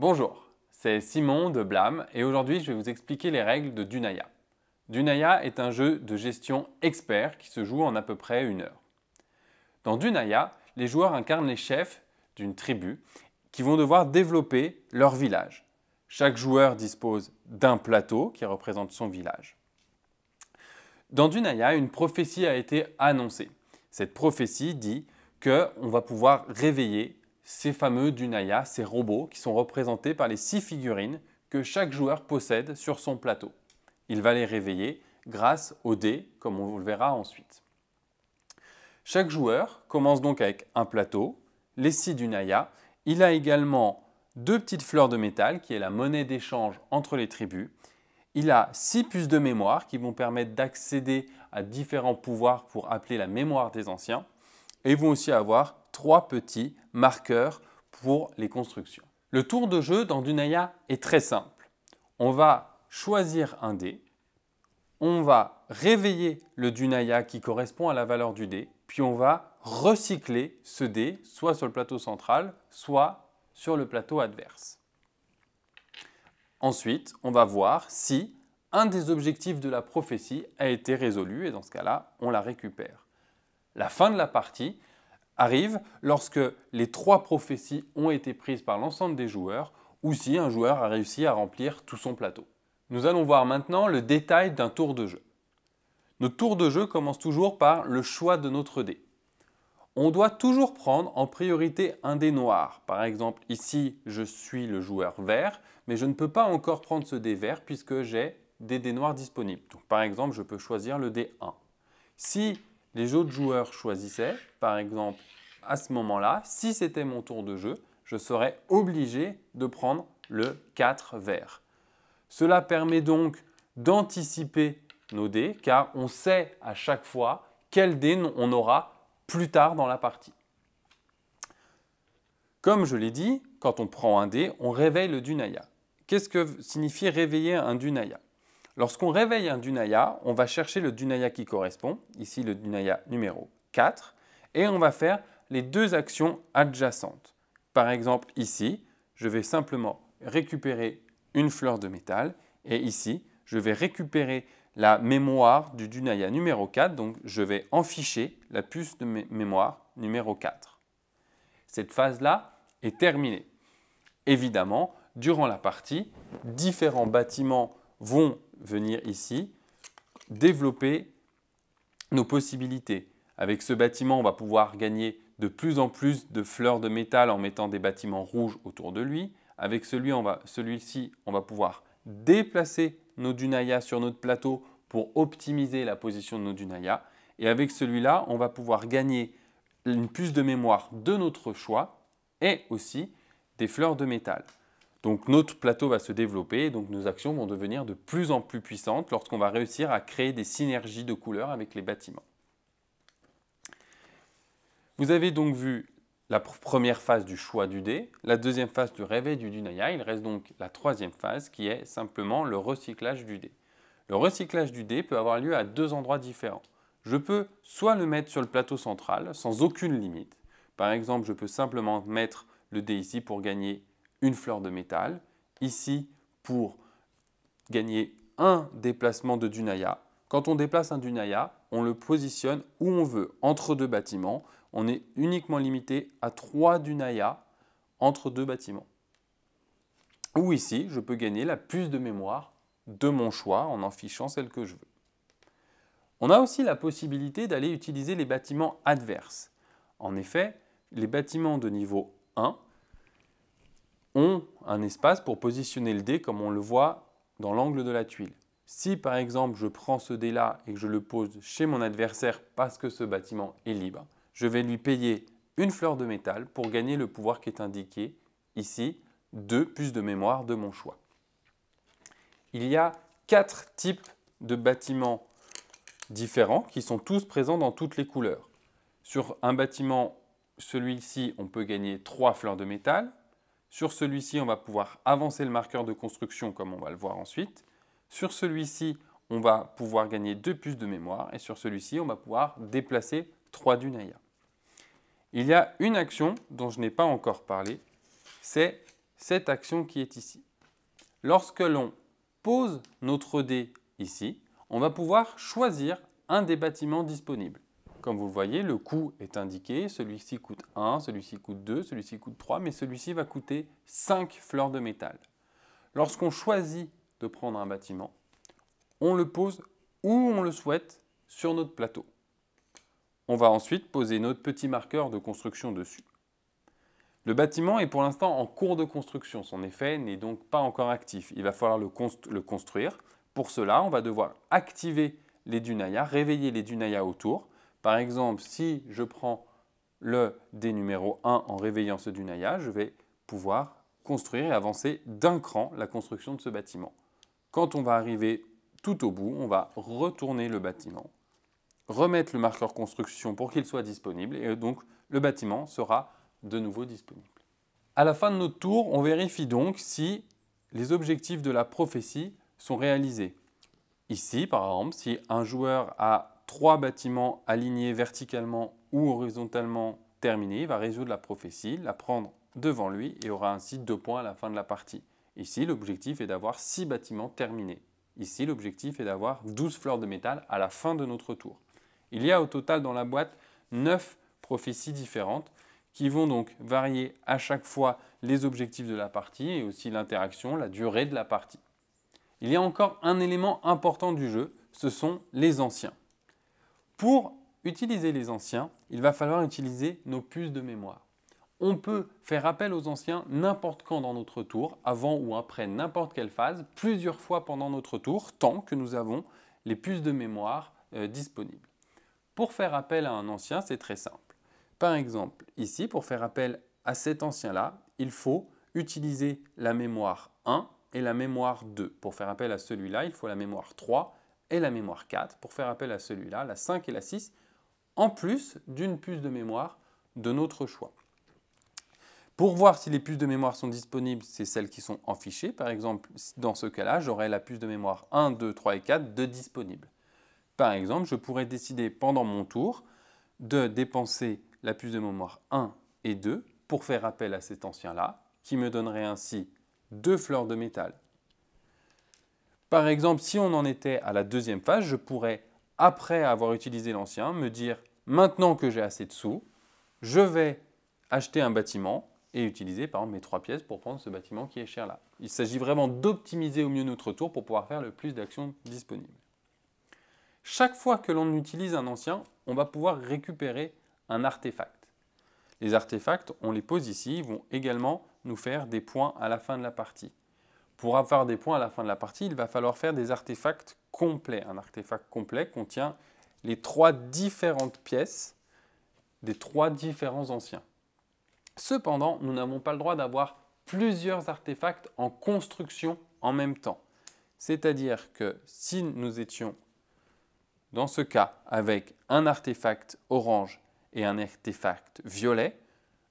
Bonjour, c'est Simon de Blam et aujourd'hui je vais vous expliquer les règles de Dunaya. Dunaya est un jeu de gestion expert qui se joue en à peu près une heure. Dans Dunaya, les joueurs incarnent les chefs d'une tribu qui vont devoir développer leur village. Chaque joueur dispose d'un plateau qui représente son village. Dans Dunaya, une prophétie a été annoncée. Cette prophétie dit que on va pouvoir réveiller ces fameux Dunaya, ces robots qui sont représentés par les six figurines que chaque joueur possède sur son plateau. Il va les réveiller grâce aux dés, comme on le verra ensuite. Chaque joueur commence donc avec un plateau, les six Dunaya. Il a également deux petites fleurs de métal, qui est la monnaie d'échange entre les tribus. Il a six puces de mémoire qui vont permettre d'accéder à différents pouvoirs pour appeler la mémoire des anciens. Et vont aussi avoir trois petits marqueurs pour les constructions. Le tour de jeu dans Dunaya est très simple. On va choisir un dé, on va réveiller le Dunaya qui correspond à la valeur du dé, puis on va recycler ce dé soit sur le plateau central, soit sur le plateau adverse. Ensuite, on va voir si un des objectifs de la prophétie a été résolu et dans ce cas-là, on la récupère. La fin de la partie arrive lorsque les trois prophéties ont été prises par l'ensemble des joueurs ou si un joueur a réussi à remplir tout son plateau. Nous allons voir maintenant le détail d'un tour de jeu. Notre tour de jeu commence toujours par le choix de notre dé. On doit toujours prendre en priorité un dé noir. Par exemple, ici, je suis le joueur vert, mais je ne peux pas encore prendre ce dé vert puisque j'ai des dés noirs disponibles. Donc, par exemple, je peux choisir le dé 1. Si les autres joueurs choisissaient, par exemple, à ce moment-là, si c'était mon tour de jeu, je serais obligé de prendre le 4 vert. Cela permet donc d'anticiper nos dés, car on sait à chaque fois quel dé on aura plus tard dans la partie. Comme je l'ai dit, quand on prend un dé, on réveille le Dunaya. Qu'est-ce que signifie réveiller un Dunaya Lorsqu'on réveille un dunaya, on va chercher le dunaya qui correspond, ici le dunaya numéro 4, et on va faire les deux actions adjacentes. Par exemple, ici, je vais simplement récupérer une fleur de métal, et ici, je vais récupérer la mémoire du Dunaya numéro 4, donc je vais enficher la puce de mémoire numéro 4. Cette phase-là est terminée. Évidemment, durant la partie, différents bâtiments vont venir ici développer nos possibilités. Avec ce bâtiment, on va pouvoir gagner de plus en plus de fleurs de métal en mettant des bâtiments rouges autour de lui. Avec celui-ci, on, va pouvoir déplacer nos dunayas sur notre plateau pour optimiser la position de nos dunayas. Et avec celui-là, on va pouvoir gagner une puce de mémoire de notre choix et aussi des fleurs de métal. Donc notre plateau va se développer et donc nos actions vont devenir de plus en plus puissantes lorsqu'on va réussir à créer des synergies de couleurs avec les bâtiments. Vous avez donc vu la première phase du choix du dé, la deuxième phase du réveil du dunaya, il reste donc la troisième phase qui est simplement le recyclage du dé. Le recyclage du dé peut avoir lieu à deux endroits différents. Je peux soit le mettre sur le plateau central sans aucune limite, par exemple je peux simplement mettre le dé ici pour gagner une fleur de métal. Ici, pour gagner un déplacement de Dunaya. Quand on déplace un Dunaya, on le positionne où on veut, entre deux bâtiments. On est uniquement limité à trois dunayas entre deux bâtiments. Ou ici, je peux gagner la puce de mémoire de mon choix en en fichant celle que je veux. On a aussi la possibilité d'aller utiliser les bâtiments adverses. En effet, les bâtiments de niveau 1 ont un espace pour positionner le dé comme on le voit dans l'angle de la tuile. Si par exemple je prends ce dé là et que je le pose chez mon adversaire parce que ce bâtiment est libre, je vais lui payer une fleur de métal pour gagner le pouvoir qui est indiqué ici, deux plus de mémoire de mon choix. Il y a quatre types de bâtiments différents qui sont tous présents dans toutes les couleurs. Sur un bâtiment, celui-ci, on peut gagner 3 fleurs de métal. Sur celui-ci, on va pouvoir avancer le marqueur de construction comme on va le voir ensuite. Sur celui-ci, on va pouvoir gagner deux puces de mémoire et sur celui-ci, on va pouvoir déplacer trois Dunaya. Il y a une action dont je n'ai pas encore parlé, c'est cette action qui est ici. Lorsque l'on pose notre dé ici, on va pouvoir choisir un des bâtiments disponibles. Comme vous le voyez, le coût est indiqué. Celui-ci coûte 1, celui-ci coûte 2, celui-ci coûte 3, mais celui-ci va coûter 5 fleurs de métal. Lorsqu'on choisit de prendre un bâtiment, on le pose où on le souhaite sur notre plateau. On va ensuite poser notre petit marqueur de construction dessus. Le bâtiment est pour l'instant en cours de construction, son effet n'est donc pas encore actif. Il va falloir le, construire. Pour cela, on va devoir activer les Dunaya, réveiller les Dunaya autour, par exemple, si je prends le dé numéro 1 en réveillant ce dunaya, je vais pouvoir construire et avancer d'un cran la construction de ce bâtiment. Quand on va arriver tout au bout, on va retourner le bâtiment, remettre le marqueur construction pour qu'il soit disponible et donc le bâtiment sera de nouveau disponible. À la fin de notre tour, on vérifie donc si les objectifs de la prophétie sont réalisés. Ici, par exemple, si un joueur a trois bâtiments alignés verticalement ou horizontalement terminés, il va résoudre la prophétie, la prendre devant lui et aura ainsi deux points à la fin de la partie. Ici, l'objectif est d'avoir six bâtiments terminés. Ici, l'objectif est d'avoir 12 fleurs de métal à la fin de notre tour. Il y a au total dans la boîte 9 prophéties différentes qui vont donc varier à chaque fois les objectifs de la partie et aussi l'interaction, la durée de la partie. Il y a encore un élément important du jeu, ce sont les anciens. Pour utiliser les anciens, il va falloir utiliser nos puces de mémoire. On peut faire appel aux anciens n'importe quand dans notre tour, avant ou après n'importe quelle phase, plusieurs fois pendant notre tour, tant que nous avons les puces de mémoire euh, disponibles. Pour faire appel à un ancien, c'est très simple. Par exemple, ici, pour faire appel à cet ancien-là, il faut utiliser la mémoire 1 et la mémoire 2. Pour faire appel à celui-là, il faut la mémoire 3 et la mémoire 4 pour faire appel à celui-là, la 5 et la 6, en plus d'une puce de mémoire de notre choix. Pour voir si les puces de mémoire sont disponibles, c'est celles qui sont en fichier. Par exemple, dans ce cas-là, j'aurai la puce de mémoire 1, 2, 3 et 4 de disponible. Par exemple, je pourrais décider pendant mon tour de dépenser la puce de mémoire 1 et 2 pour faire appel à cet ancien-là, qui me donnerait ainsi deux fleurs de métal par exemple, si on en était à la deuxième phase, je pourrais, après avoir utilisé l'ancien, me dire maintenant que j'ai assez de sous, je vais acheter un bâtiment et utiliser par exemple mes trois pièces pour prendre ce bâtiment qui est cher là. Il s'agit vraiment d'optimiser au mieux notre tour pour pouvoir faire le plus d'actions disponibles. Chaque fois que l'on utilise un ancien, on va pouvoir récupérer un artefact. Les artefacts, on les pose ici, ils vont également nous faire des points à la fin de la partie. Pour avoir des points à la fin de la partie, il va falloir faire des artefacts complets. Un artefact complet contient les trois différentes pièces des trois différents anciens. Cependant, nous n'avons pas le droit d'avoir plusieurs artefacts en construction en même temps. C'est-à-dire que si nous étions dans ce cas avec un artefact orange et un artefact violet,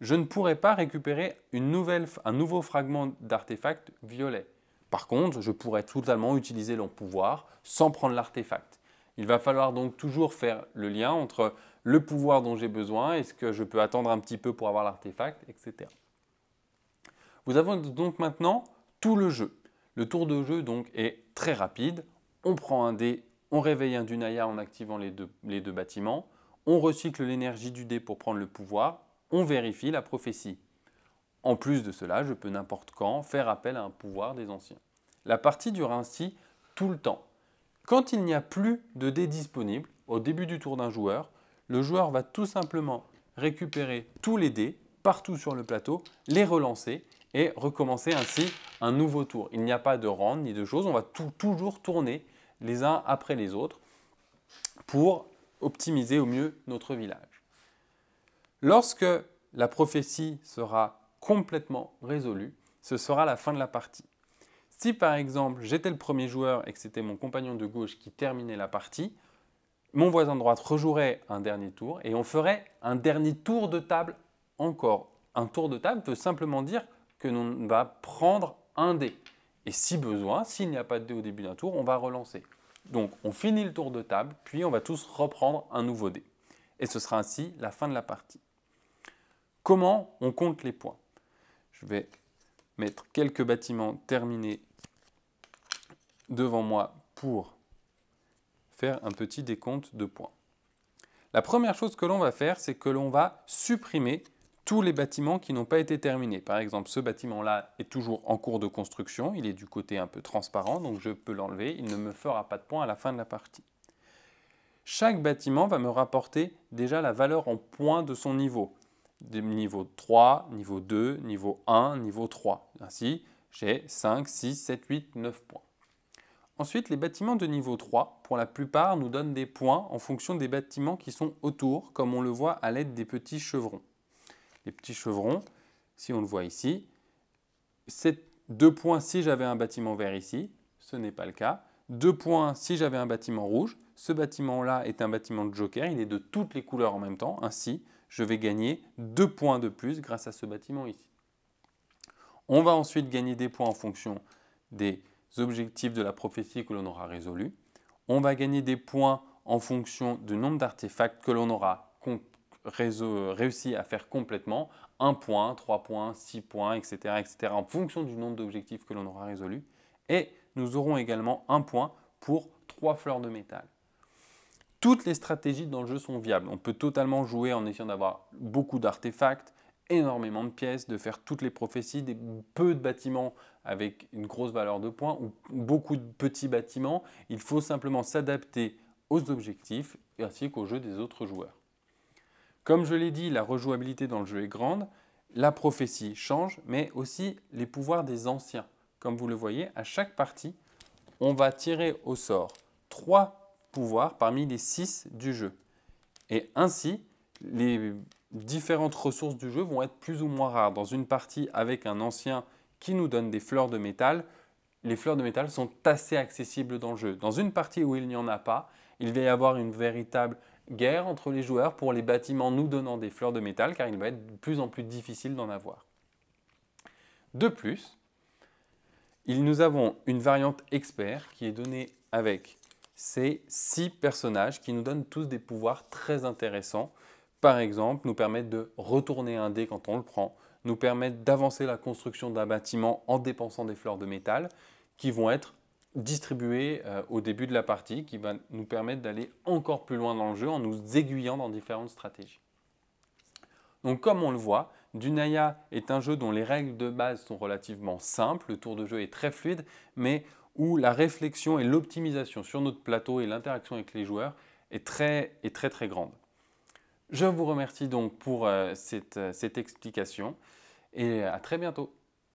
je ne pourrais pas récupérer un nouveau fragment d'artefact violet. Par contre, je pourrais totalement utiliser mon pouvoir sans prendre l'artefact. Il va falloir donc toujours faire le lien entre le pouvoir dont j'ai besoin et ce que je peux attendre un petit peu pour avoir l'artefact, etc. Vous avez donc maintenant tout le jeu. Le tour de jeu donc est très rapide. On prend un dé, on réveille un Dunaya en activant les deux bâtiments, on recycle l'énergie du dé pour prendre le pouvoir on vérifie la prophétie. En plus de cela, je peux n'importe quand faire appel à un pouvoir des anciens. La partie dure ainsi tout le temps. Quand il n'y a plus de dés disponibles au début du tour d'un joueur, le joueur va tout simplement récupérer tous les dés partout sur le plateau, les relancer et recommencer ainsi un nouveau tour. Il n'y a pas de round ni de choses, on va toujours tourner les uns après les autres pour optimiser au mieux notre village. Lorsque la prophétie sera complètement résolue, ce sera la fin de la partie. Si par exemple j'étais le premier joueur et que c'était mon compagnon de gauche qui terminait la partie, mon voisin de droite rejouerait un dernier tour et on ferait un dernier tour de table encore. Un tour de table peut simplement dire que l'on va prendre un dé. Et si besoin, s'il n'y a pas de dé au début d'un tour, on va relancer. Donc on finit le tour de table, puis on va tous reprendre un nouveau dé. Et ce sera ainsi la fin de la partie comment on compte les points. Je vais mettre quelques bâtiments terminés devant moi pour faire un petit décompte de points. La première chose que l'on va faire, c'est que l'on va supprimer tous les bâtiments qui n'ont pas été terminés. Par exemple, ce bâtiment-là est toujours en cours de construction, il est du côté un peu transparent, donc je peux l'enlever, il ne me fera pas de points à la fin de la partie. Chaque bâtiment va me rapporter déjà la valeur en points de son niveau niveau 3, niveau 2, niveau 1, niveau 3. Ainsi, j'ai 5, 6, 7, 8, 9 points. Ensuite, les bâtiments de niveau 3, pour la plupart, nous donnent des points en fonction des bâtiments qui sont autour, comme on le voit à l'aide des petits chevrons. Les petits chevrons, si on le voit ici, c'est 2 points si j'avais un bâtiment vert ici, ce n'est pas le cas. 2 points si j'avais un bâtiment rouge, ce bâtiment-là est un bâtiment de joker, il est de toutes les couleurs en même temps, ainsi je vais gagner 2 points de plus grâce à ce bâtiment ici. On va ensuite gagner des points en fonction des objectifs de la prophétie que l'on aura résolus. On va gagner des points en fonction du nombre d'artefacts que l'on aura réussi à faire complètement. 1 point, 3 points, 6 points, etc. etc. en fonction du nombre d'objectifs que l'on aura résolus. Et nous aurons également un point pour 3 fleurs de métal. Toutes les stratégies dans le jeu sont viables. On peut totalement jouer en essayant d'avoir beaucoup d'artefacts, énormément de pièces, de faire toutes les prophéties, des, peu de bâtiments avec une grosse valeur de points ou beaucoup de petits bâtiments. Il faut simplement s'adapter aux objectifs ainsi qu'au jeu des autres joueurs. Comme je l'ai dit, la rejouabilité dans le jeu est grande, la prophétie change, mais aussi les pouvoirs des anciens. Comme vous le voyez, à chaque partie, on va tirer au sort trois parmi les 6 du jeu. Et ainsi, les différentes ressources du jeu vont être plus ou moins rares. Dans une partie avec un ancien qui nous donne des fleurs de métal, les fleurs de métal sont assez accessibles dans le jeu. Dans une partie où il n'y en a pas, il va y avoir une véritable guerre entre les joueurs pour les bâtiments nous donnant des fleurs de métal, car il va être de plus en plus difficile d'en avoir. De plus, nous avons une variante expert qui est donnée avec ces six personnages qui nous donnent tous des pouvoirs très intéressants. Par exemple, nous permettent de retourner un dé quand on le prend, nous permettent d'avancer la construction d'un bâtiment en dépensant des fleurs de métal qui vont être distribuées euh, au début de la partie, qui va nous permettre d'aller encore plus loin dans le jeu en nous aiguillant dans différentes stratégies. Donc comme on le voit, Dunaya est un jeu dont les règles de base sont relativement simples, le tour de jeu est très fluide, mais où la réflexion et l'optimisation sur notre plateau et l'interaction avec les joueurs est très, est très très grande. Je vous remercie donc pour euh, euh, cette explication et à très bientôt.